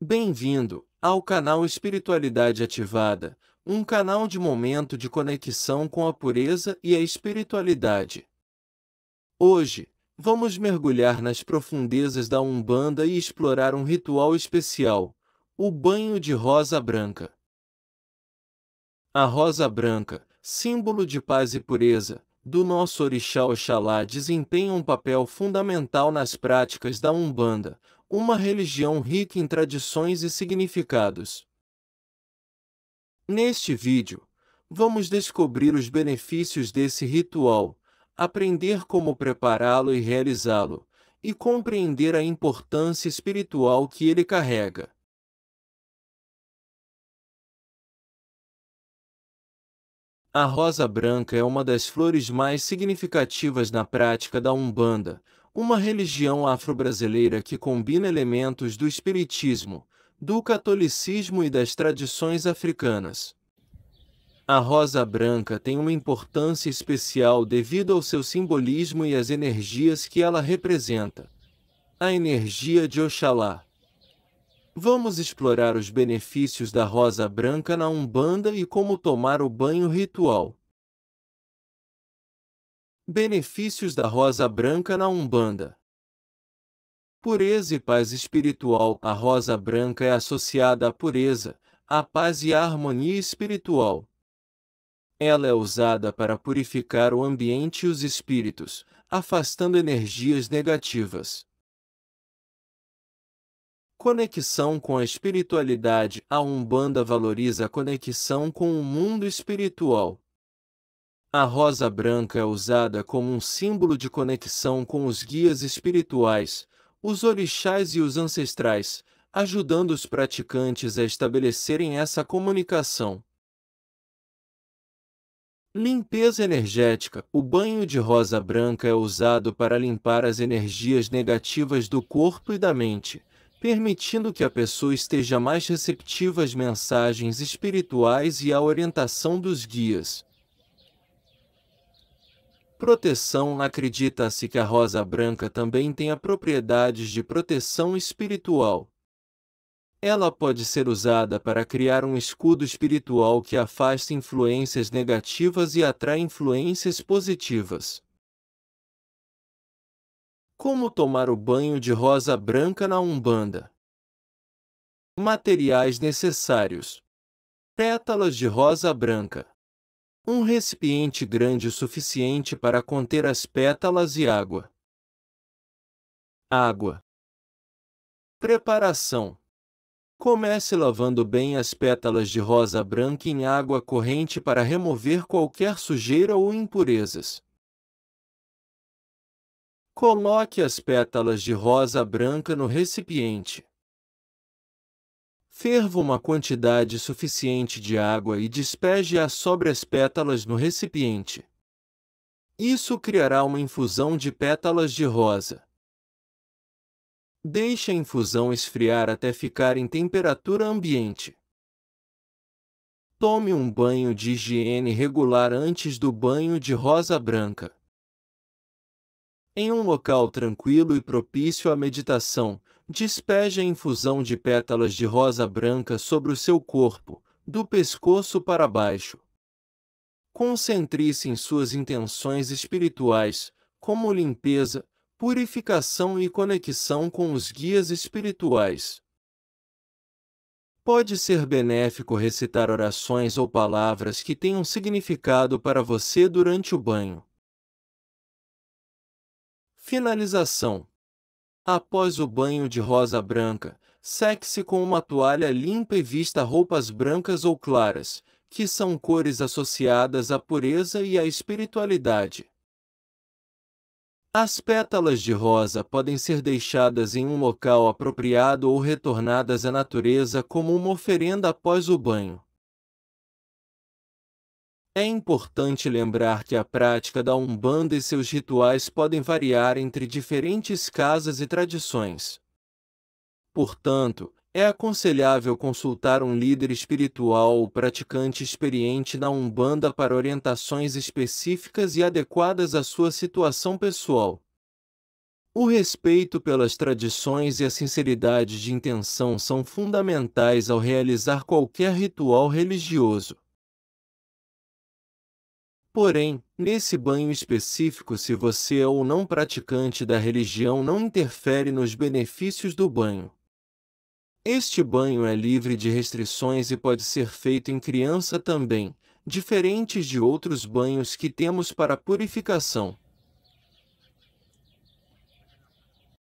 Bem-vindo ao canal Espiritualidade Ativada, um canal de momento de conexão com a pureza e a espiritualidade. Hoje, vamos mergulhar nas profundezas da Umbanda e explorar um ritual especial, o banho de rosa branca. A rosa branca, símbolo de paz e pureza, do nosso orixá Oxalá desempenha um papel fundamental nas práticas da Umbanda, uma religião rica em tradições e significados. Neste vídeo, vamos descobrir os benefícios desse ritual, aprender como prepará-lo e realizá-lo, e compreender a importância espiritual que ele carrega. A rosa branca é uma das flores mais significativas na prática da Umbanda, uma religião afro-brasileira que combina elementos do espiritismo, do catolicismo e das tradições africanas. A rosa branca tem uma importância especial devido ao seu simbolismo e às energias que ela representa. A energia de Oxalá. Vamos explorar os benefícios da rosa branca na Umbanda e como tomar o banho ritual. Benefícios da Rosa Branca na Umbanda Pureza e paz espiritual A rosa branca é associada à pureza, à paz e à harmonia espiritual. Ela é usada para purificar o ambiente e os espíritos, afastando energias negativas. Conexão com a espiritualidade A Umbanda valoriza a conexão com o mundo espiritual a rosa branca é usada como um símbolo de conexão com os guias espirituais, os orixás e os ancestrais, ajudando os praticantes a estabelecerem essa comunicação. Limpeza energética: O banho de rosa branca é usado para limpar as energias negativas do corpo e da mente, permitindo que a pessoa esteja mais receptiva às mensagens espirituais e à orientação dos guias. Proteção Acredita-se que a rosa branca também tenha propriedades de proteção espiritual. Ela pode ser usada para criar um escudo espiritual que afasta influências negativas e atrai influências positivas. Como tomar o banho de rosa branca na Umbanda? Materiais necessários: pétalas de rosa branca, um recipiente grande o suficiente para conter as pétalas e água. Água. Preparação: Comece lavando bem as pétalas de rosa branca em água corrente para remover qualquer sujeira ou impurezas. Coloque as pétalas de rosa branca no recipiente. Ferva uma quantidade suficiente de água e despeje-a sobre as pétalas no recipiente. Isso criará uma infusão de pétalas de rosa. Deixe a infusão esfriar até ficar em temperatura ambiente. Tome um banho de higiene regular antes do banho de rosa branca. Em um local tranquilo e propício à meditação, despeje a infusão de pétalas de rosa branca sobre o seu corpo, do pescoço para baixo. Concentre-se em suas intenções espirituais, como limpeza, purificação e conexão com os guias espirituais. Pode ser benéfico recitar orações ou palavras que tenham significado para você durante o banho. Finalização. Após o banho de rosa branca, seque-se com uma toalha limpa e vista roupas brancas ou claras, que são cores associadas à pureza e à espiritualidade. As pétalas de rosa podem ser deixadas em um local apropriado ou retornadas à natureza como uma oferenda após o banho. É importante lembrar que a prática da Umbanda e seus rituais podem variar entre diferentes casas e tradições. Portanto, é aconselhável consultar um líder espiritual ou praticante experiente na Umbanda para orientações específicas e adequadas à sua situação pessoal. O respeito pelas tradições e a sinceridade de intenção são fundamentais ao realizar qualquer ritual religioso. Porém, nesse banho específico, se você é ou não praticante da religião, não interfere nos benefícios do banho. Este banho é livre de restrições e pode ser feito em criança também, diferentes de outros banhos que temos para purificação.